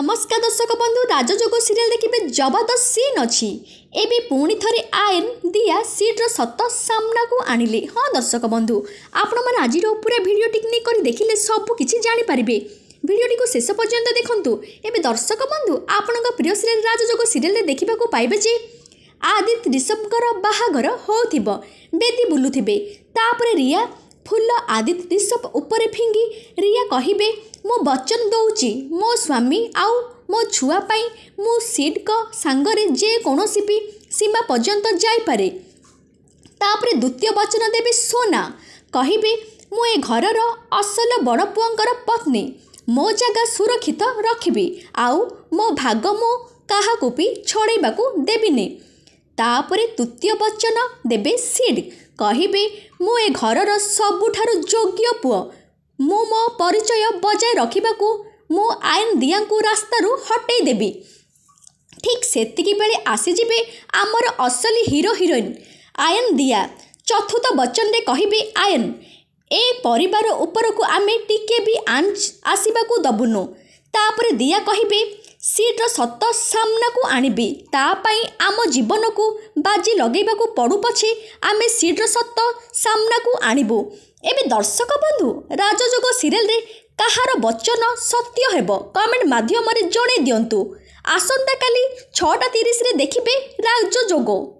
ନମସ୍କାର ଦର୍ଶକ ବନ୍ଧୁ ରାଜଯୋଗ ସିରିଏଲ୍ ଦେଖିବେ ଜବରଦସ୍ତ ସିନ୍ ଅଛି ଏବେ ପୁଣି ଥରେ ଆଇନ ଦିଆ ସିଟ୍ର ସତ ସାମ୍ନାକୁ ଆଣିଲେ ହଁ ଦର୍ଶକ ବନ୍ଧୁ ଆପଣମାନେ ଆଜିର ପୁରା ଭିଡ଼ିଓ ଟିକ୍ନିକ୍ କରି ଦେଖିଲେ ସବୁ କିଛି ଜାଣିପାରିବେ ଭିଡ଼ିଓଟିକୁ ଶେଷ ପର୍ଯ୍ୟନ୍ତ ଦେଖନ୍ତୁ ଏବେ ଦର୍ଶକ ବନ୍ଧୁ ଆପଣଙ୍କ ପ୍ରିୟ ସିରିଏଲ୍ ରାଜଯୋଗ ସିରିଏଲ୍ରେ ଦେଖିବାକୁ ପାଇବେ ଯେ ଆଦିତ୍ ରିଷଭଙ୍କର ବାହାଘର ହେଉଥିବ ବେଦି ବୁଲୁଥିବେ ତାପରେ ରିୟା ଫୁଲ ଆଦିତ୍ ରିଷଭ ଉପରେ ଫିଙ୍ଗି ରିୟା କହିବେ ମୁଁ ବଚନ ଦେଉଛି ମୋ ସ୍ୱାମୀ ଆଉ ମୋ ଛୁଆ ପାଇଁ ମୁଁ ସିଟ୍ଙ୍କ ସାଙ୍ଗରେ ଯେକୌଣସି ବି ସୀମା ପର୍ଯ୍ୟନ୍ତ ଯାଇପାରେ ତାପରେ ଦ୍ୱିତୀୟ ବଚନ ଦେବି ସୋନା କହିବି ମୁଁ ଏ ଘରର ଅସଲ ବଡ଼ ପୁଅଙ୍କର ପତ୍ନୀ ମୋ ଜାଗା ସୁରକ୍ଷିତ ରଖିବି ଆଉ ମୋ ଭାଗ ମୁଁ କାହାକୁ ବି ଛଡ଼େଇବାକୁ ଦେବିନି ତାପରେ ତୃତୀୟ ବଚନ ଦେବେ ସିଡ଼ କହିବେ ମୁଁ ଏ ଘରର ସବୁଠାରୁ ଯୋଗ୍ୟ ପୁଅ ମୁଁ ମୋ ପରିଚୟ ବଜାୟ ରଖିବାକୁ ମୁଁ ଆଇନ ଦିଆଙ୍କୁ ରାସ୍ତାରୁ ହଟେଇ ଦେବି ଠିକ୍ ସେତିକି ବେଳେ ଆସିଯିବେ ଆମର ଅସଲି ହିରୋ ହିରୋଇନ୍ ଆୟନ ଦିଆ ଚତୁର୍ଥ ବଚନରେ କହିବି ଆୟନ ଏ ପରିବାର ଉପରକୁ ଆମେ ଟିକେ ବି ଆଞ୍ଚ ଆସିବାକୁ ଦେବୁନୁ ତାପରେ ଦିଆ କହିବେ ସିଟ୍ର ସତ ସାମ୍ନାକୁ ଆଣିବି ତା ପାଇଁ ଆମ ଜୀବନକୁ ବାଜି ଲଗେଇବାକୁ ପଡ଼ୁ ପଛେ ଆମେ ସିଟ୍ର ସତ ସାମ୍ନାକୁ ଆଣିବୁ ଏବେ ଦର୍ଶକ ବନ୍ଧୁ ରାଜଯୋଗ ସିରିଏଲ୍ରେ କାହାର ବଚନ ସତ୍ୟ ହେବ କମେଣ୍ଟ ମାଧ୍ୟମରେ ଜଣାଇ ଦିଅନ୍ତୁ ଆସନ୍ତାକାଲି ଛଅଟା ତିରିଶରେ ଦେଖିବେ ରାଜଯୋଗ